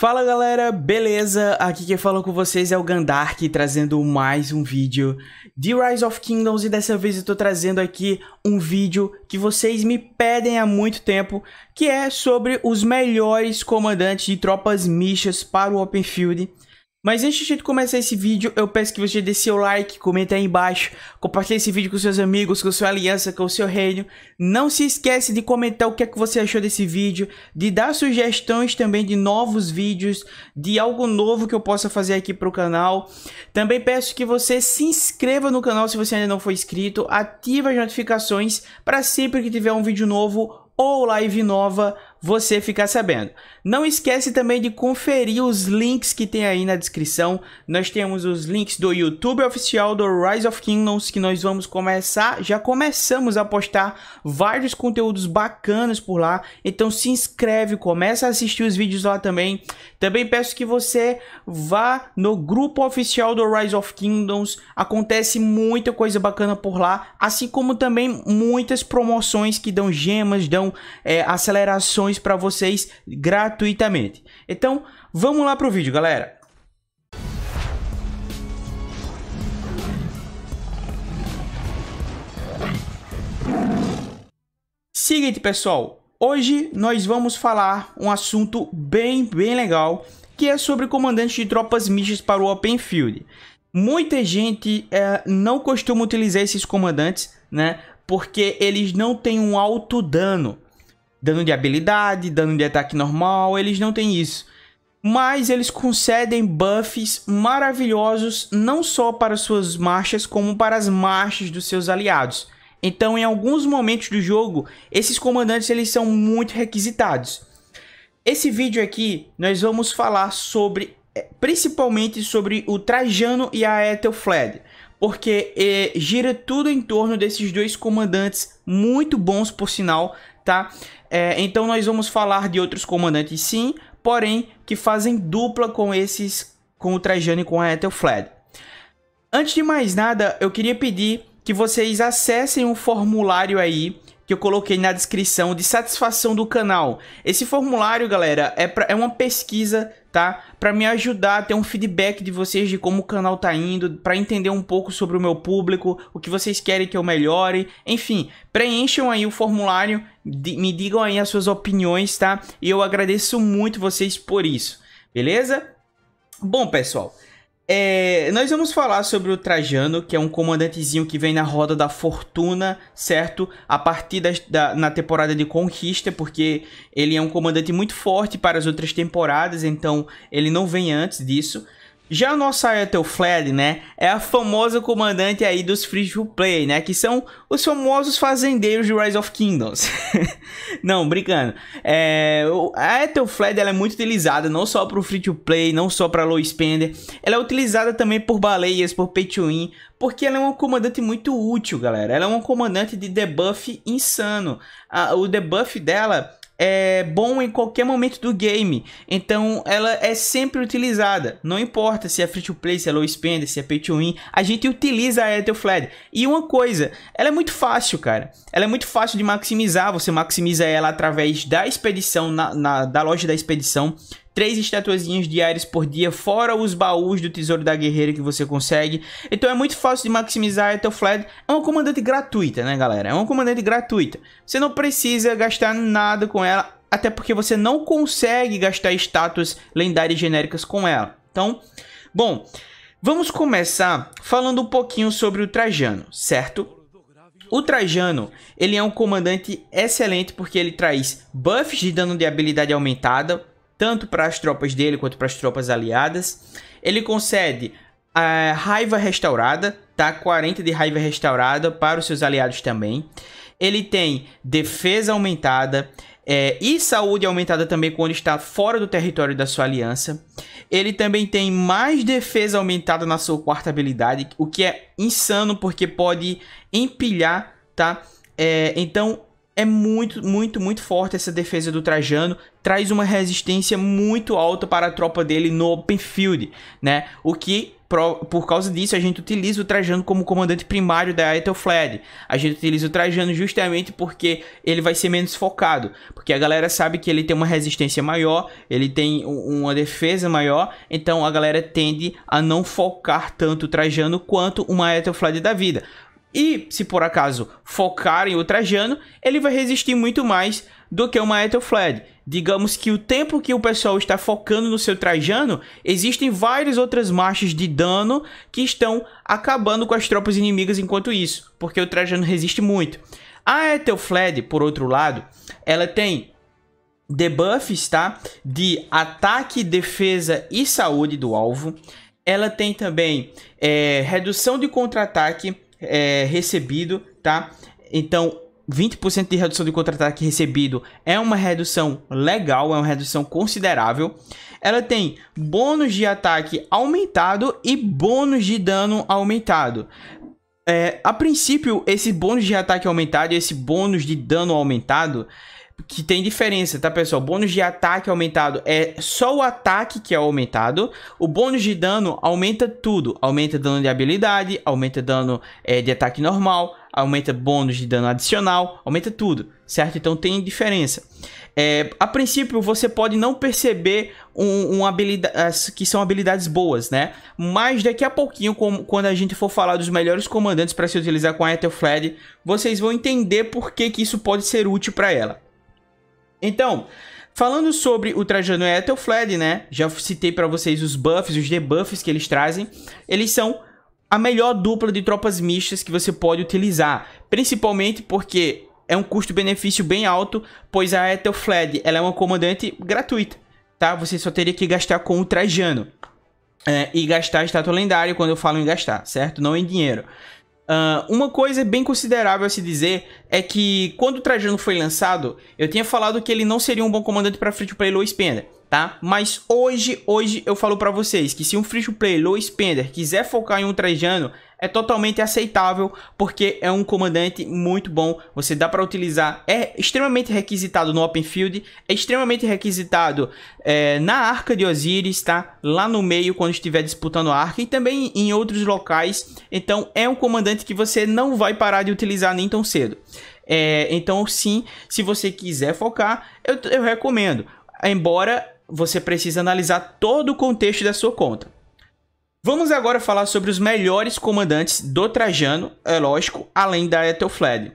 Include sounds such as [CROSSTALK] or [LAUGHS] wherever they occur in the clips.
Fala galera, beleza? Aqui quem fala com vocês é o Gandark, trazendo mais um vídeo de Rise of Kingdoms e dessa vez eu tô trazendo aqui um vídeo que vocês me pedem há muito tempo, que é sobre os melhores comandantes de tropas mixtas para o Open Field. Mas antes de começar esse vídeo, eu peço que você dê seu like, comente aí embaixo, compartilhe esse vídeo com seus amigos, com sua aliança, com o seu reino. Não se esquece de comentar o que é que você achou desse vídeo, de dar sugestões também de novos vídeos, de algo novo que eu possa fazer aqui para o canal. Também peço que você se inscreva no canal se você ainda não for inscrito, ative as notificações para sempre que tiver um vídeo novo ou live nova, você ficar sabendo. Não esquece também de conferir os links que tem aí na descrição. Nós temos os links do YouTube oficial do Rise of Kingdoms que nós vamos começar, já começamos a postar vários conteúdos bacanas por lá. Então se inscreve, começa a assistir os vídeos lá também. Também peço que você vá no grupo oficial do Rise of Kingdoms. Acontece muita coisa bacana por lá, assim como também muitas promoções que dão gemas, dão é, acelerações para vocês gratuitamente. Então, vamos lá para o vídeo, galera. Seguinte, pessoal, hoje nós vamos falar um assunto bem, bem legal, que é sobre comandantes de tropas mistas para o Open Field. Muita gente é, não costuma utilizar esses comandantes, né? Porque eles não têm um alto dano dano de habilidade, dano de ataque normal, eles não têm isso. Mas eles concedem buffs maravilhosos não só para suas marchas, como para as marchas dos seus aliados. Então, em alguns momentos do jogo, esses comandantes eles são muito requisitados. Esse vídeo aqui, nós vamos falar sobre, eh, principalmente sobre o Trajano e a Ethelflaed, porque eh, gira tudo em torno desses dois comandantes muito bons, por sinal, tá? É, então nós vamos falar de outros comandantes sim, porém que fazem dupla com esses, com o Trajano e com a Ethelflaed. Antes de mais nada, eu queria pedir que vocês acessem o um formulário aí que eu coloquei na descrição de satisfação do canal. Esse formulário, galera, é, pra, é uma pesquisa, tá? Para me ajudar a ter um feedback de vocês de como o canal tá indo, para entender um pouco sobre o meu público, o que vocês querem que eu melhore. Enfim, preencham aí o formulário, me digam aí as suas opiniões, tá? E eu agradeço muito vocês por isso, beleza? Bom, pessoal, é, nós vamos falar sobre o Trajano, que é um comandantezinho que vem na roda da fortuna, certo? A partir da, da, na temporada de Conquista, porque ele é um comandante muito forte para as outras temporadas, então ele não vem antes disso. Já o nosso Ariel Fled, né, é a famosa comandante aí dos Free to Play, né, que são os famosos fazendeiros de Rise of Kingdoms. [LAUGHS] não, brincando. É, a Ariel Fled ela é muito utilizada não só para o Free to Play, não só para low spender, ela é utilizada também por baleias, por pay to win, porque ela é uma comandante muito útil, galera. Ela é uma comandante de debuff insano. A, o debuff dela é bom em qualquer momento do game. Então ela é sempre utilizada. Não importa se é free to play, se é low spender, se é pay to win, a gente utiliza a Ethel Flag. E uma coisa, ela é muito fácil, cara. Ela é muito fácil de maximizar. Você maximiza ela através da expedição, na, na da loja da expedição três estatuazinhas diárias por dia, fora os baús do Tesouro da Guerreira que você consegue. Então é muito fácil de maximizar a Ethelfled. É uma comandante gratuita, né, galera? É uma comandante gratuita. Você não precisa gastar nada com ela, até porque você não consegue gastar estátuas lendárias genéricas com ela. Então, bom, vamos começar falando um pouquinho sobre o Trajano, certo? O Trajano, ele é um comandante excelente porque ele traz buffs de dano de habilidade aumentada, tanto para as tropas dele quanto para as tropas aliadas. Ele concede a eh, raiva restaurada, tá? 40 de raiva restaurada para os seus aliados também. Ele tem defesa aumentada é, e saúde aumentada também quando está fora do território da sua aliança. Ele também tem mais defesa aumentada na sua quarta habilidade, o que é insano porque pode empilhar, tá? É, então é muito, muito, muito forte essa defesa do Trajano. Traz uma resistência muito alta para a tropa dele no open field, né? O que, por causa disso, a gente utiliza o Trajano como comandante primário da Ethelflaed. A gente utiliza o Trajano justamente porque ele vai ser menos focado. Porque a galera sabe que ele tem uma resistência maior, ele tem uma defesa maior. Então a galera tende a não focar tanto o Trajano quanto uma Ethelflaed da vida. E se por acaso focarem o Trajano, ele vai resistir muito mais do que uma Ethelflaed. Digamos que o tempo que o pessoal está focando no seu Trajano, existem várias outras marchas de dano que estão acabando com as tropas inimigas enquanto isso, porque o Trajano resiste muito. A Ethelflaed, por outro lado, ela tem debuffs, tá? De ataque, defesa e saúde do alvo. Ela tem também é, redução de contra-ataque, é, recebido, tá? Então, 20% de redução de contra-ataque recebido é uma redução legal, é uma redução considerável. Ela tem bônus de ataque aumentado e bônus de dano aumentado. É, a princípio, esse bônus de ataque aumentado e esse bônus de dano aumentado que tem diferença, tá, pessoal? bônus de ataque aumentado é só o ataque que é aumentado. O bônus de dano aumenta tudo. Aumenta dano de habilidade, aumenta dano é, de ataque normal, aumenta bônus de dano adicional, aumenta tudo, certo? Então tem diferença. É, a princípio, você pode não perceber um, um habilidade, que são habilidades boas, né? Mas daqui a pouquinho, com, quando a gente for falar dos melhores comandantes para se utilizar com a Ethelflaed, vocês vão entender por que, que isso pode ser útil para ela. Então, falando sobre o Trajano Ethelfled, né? Já citei para vocês os buffs, os debuffs que eles trazem. Eles são a melhor dupla de tropas mistas que você pode utilizar, principalmente porque é um custo-benefício bem alto, pois a Ethelfled, ela é uma comandante gratuita, tá? Você só teria que gastar com o Trajano. É, e gastar estátua lendária quando eu falo em gastar, certo? Não em dinheiro. Uh, uma coisa bem considerável a se dizer é que quando o Trajano foi lançado, eu tinha falado que ele não seria um bom comandante para free-to-play low spender tá? Mas hoje, hoje eu falo para vocês que se um free to play low spender quiser focar em um Trajano, é totalmente aceitável porque é um comandante muito bom, você dá para utilizar, é extremamente requisitado no open field, é extremamente requisitado é, na arca de Osiris, tá? Lá no meio quando estiver disputando a arca e também em outros locais, então é um comandante que você não vai parar de utilizar nem tão cedo. É, então sim, se você quiser focar, eu, eu recomendo. Embora você precisa analisar todo o contexto da sua conta. Vamos agora falar sobre os melhores comandantes do Trajano, é lógico, além da Ethelflaed.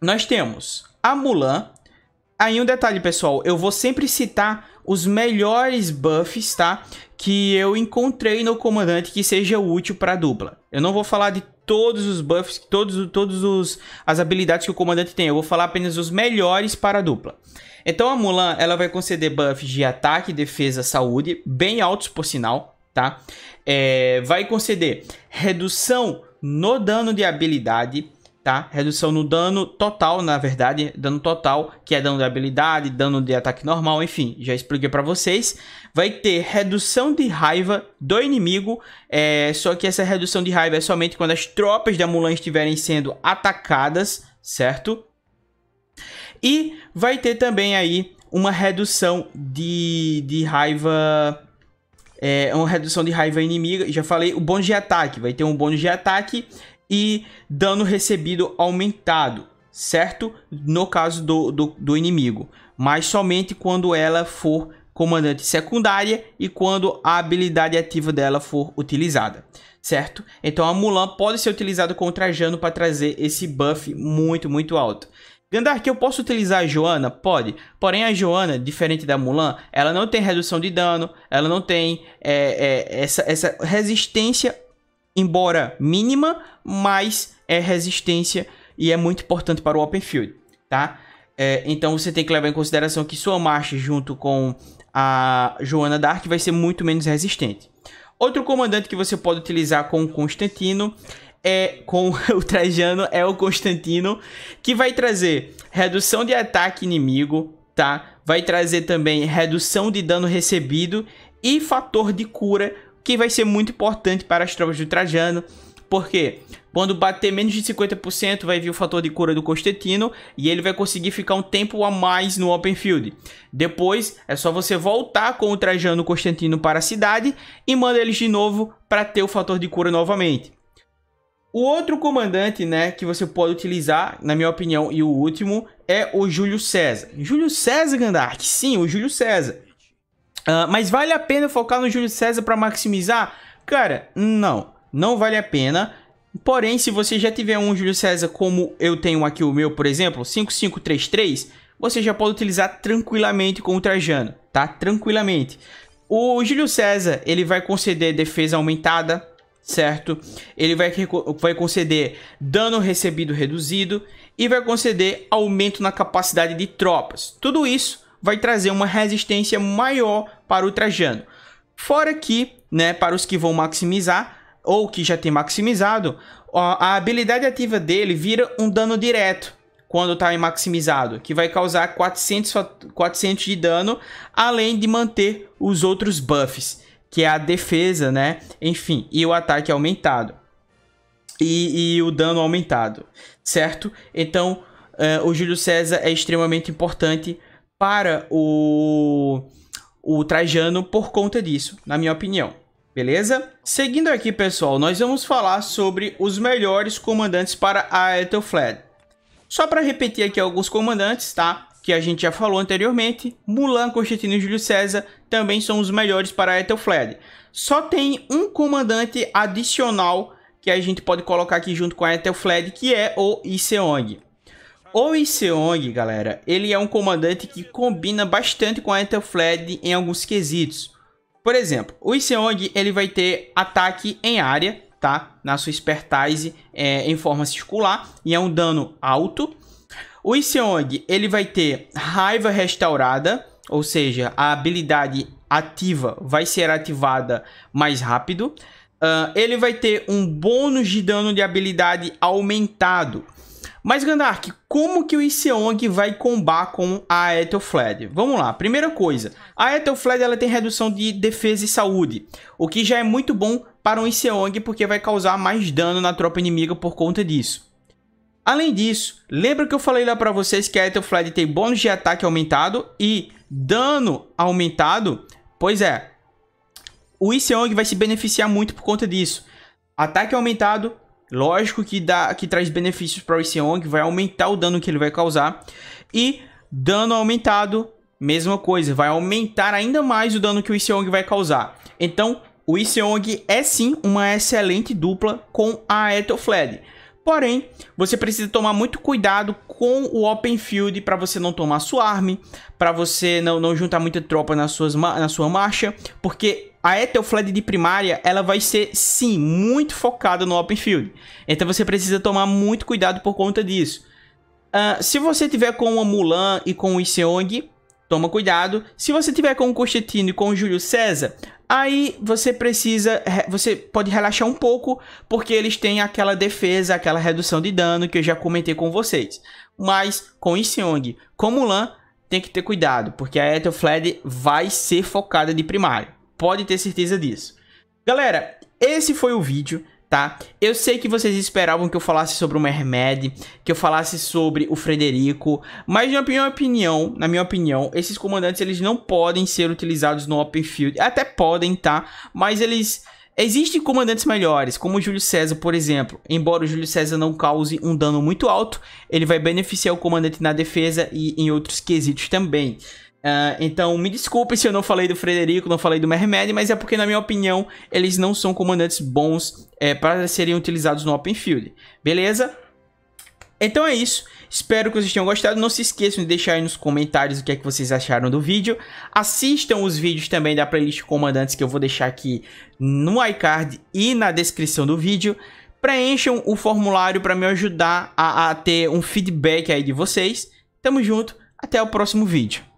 Nós temos a Mulan. Aí um detalhe, pessoal, eu vou sempre citar os melhores buffs, tá? Que eu encontrei no comandante que seja útil para dupla. Eu não vou falar de todos os buffs, todos, todos os as habilidades que o comandante tem. Eu vou falar apenas os melhores para a dupla. Então a Mulan, ela vai conceder buffs de ataque, defesa, saúde, bem altos por sinal, tá? É, vai conceder redução no dano de habilidade, tá? Redução no dano total, na verdade, dano total, que é dano de habilidade, dano de ataque normal, enfim, já expliquei para vocês. Vai ter redução de raiva do inimigo, é, só que essa redução de raiva é somente quando as tropas da Mulan estiverem sendo atacadas, certo? E vai ter também aí uma redução de, de raiva... É uma redução de raiva inimiga, já falei, o bônus de ataque, vai ter um bônus de ataque e dano recebido aumentado, certo? No caso do, do, do inimigo, mas somente quando ela for comandante secundária e quando a habilidade ativa dela for utilizada, certo? Então a Mulan pode ser utilizada contra Jano para trazer esse buff muito, muito alto. Gandar, que eu posso utilizar a Joana? Pode. Porém, a Joana, diferente da Mulan, ela não tem redução de dano, ela não tem é, é, essa, essa resistência embora mínima, mas é resistência e é muito importante para o open field, tá? É, então você tem que levar em consideração que sua marcha junto com a Joana Dark vai ser muito menos resistente. Outro comandante que você pode utilizar com o Constantino é com [LAUGHS] o Trajano é o Constantino que vai trazer redução de ataque inimigo, tá? Vai trazer também redução de dano recebido e fator de cura que vai ser muito importante para as tropas de Trajano, porque quando bater menos de 50% vai vir o fator de cura do Costetino e ele vai conseguir ficar um tempo a mais no open field. Depois é só você voltar com o Trajano Costetino para a cidade e manda eles de novo para ter o fator de cura novamente. O outro comandante, né, que você pode utilizar, na minha opinião, e o último, é o Júlio César. Júlio César, Gandhark. Sim, o Júlio César. Uh, mas vale a pena focar no Júlio César para maximizar? Cara, não. Não vale a pena. Porém, se você já tiver um Júlio César como eu tenho aqui o meu, por exemplo, 5533, você já pode utilizar tranquilamente com o Trajano, tá? Tranquilamente. O Júlio César, ele vai conceder defesa aumentada, certo? Ele vai, vai conceder dano recebido reduzido e vai conceder aumento na capacidade de tropas. Tudo isso vai trazer uma resistência maior para o Trajano. Fora que, né, para os que vão maximizar ou que já tem maximizado, a habilidade ativa dele vira um dano direto quando está em maximizado, que vai causar 400, 400 de dano, além de manter os outros buffs, que é a defesa, né? Enfim, e o ataque aumentado. E, e o dano aumentado, certo? Então, uh, o Júlio César é extremamente importante para o, o Trajano por conta disso, na minha opinião. Beleza? Seguindo aqui, pessoal, nós vamos falar sobre os melhores comandantes para a Ethelflaed. Só para repetir aqui alguns comandantes, tá? Que a gente já falou anteriormente, Mulan, Constantino e Júlio César também são os melhores para a Ethelflaed. Só tem um comandante adicional que a gente pode colocar aqui junto com a Ethelflaed, que é o Iseong. O Iseong, galera, ele é um comandante que combina bastante com a Ethelflaed em alguns quesitos. Por exemplo, o Iseong ele vai ter ataque em área, tá? Na sua expertise é, em forma circular e é um dano alto. O Iseong ele vai ter raiva restaurada, ou seja, a habilidade ativa vai ser ativada mais rápido. Uh, ele vai ter um bônus de dano de habilidade aumentado. Mas, Gandark, como que o Iseong vai combar com a Ethelfled? Vamos lá, primeira coisa. A Ethelfled ela tem redução de defesa e saúde, o que já é muito bom para um Iseong porque vai causar mais dano na tropa inimiga por conta disso. Além disso, lembra que eu falei lá para vocês que a Ethelfled tem bônus de ataque aumentado e dano aumentado? Pois é, o Iseong vai se beneficiar muito por conta disso. Ataque aumentado, Lógico que, dá, que traz benefícios para o Xiong, vai aumentar o dano que ele vai causar. E dano aumentado, mesma coisa, vai aumentar ainda mais o dano que o Xiong vai causar. Então, o Xiong é sim uma excelente dupla com a Ethelfled. Porém, você precisa tomar muito cuidado com o open field para você não tomar sua arma, para você não, não juntar muita tropa nas suas, na sua marcha, porque a Ethelfled de primária, ela vai ser, sim, muito focada no open field. Então você precisa tomar muito cuidado por conta disso. Uh, se você tiver com uma Mulan e com o Iseong, Toma cuidado. Se você tiver com o Costetino e com o Júlio César, aí você precisa, você pode relaxar um pouco, porque eles têm aquela defesa, aquela redução de dano que eu já comentei com vocês. Mas com Iseong, com Mulan, tem que ter cuidado, porque a Ethelflaed vai ser focada de primário. Pode ter certeza disso. Galera, esse foi o vídeo tá? Eu sei que vocês esperavam que eu falasse sobre o Mermed, que eu falasse sobre o Frederico, mas na minha opinião, na minha opinião, esses comandantes eles não podem ser utilizados no open field. Até podem, tá? Mas eles Existem comandantes melhores, como o Júlio César, por exemplo. Embora o Júlio César não cause um dano muito alto, ele vai beneficiar o comandante na defesa e em outros quesitos também. Uh, então, me desculpe se eu não falei do Frederico, não falei do Mermed, mas é porque, na minha opinião, eles não são comandantes bons é, para serem utilizados no Open Field. Beleza? Então é isso. Espero que vocês tenham gostado. Não se esqueçam de deixar aí nos comentários o que é que vocês acharam do vídeo. Assistam os vídeos também da playlist Comandantes que eu vou deixar aqui no iCard e na descrição do vídeo. Preencham o formulário para me ajudar a, a ter um feedback aí de vocês. Tamo junto. Até o próximo vídeo.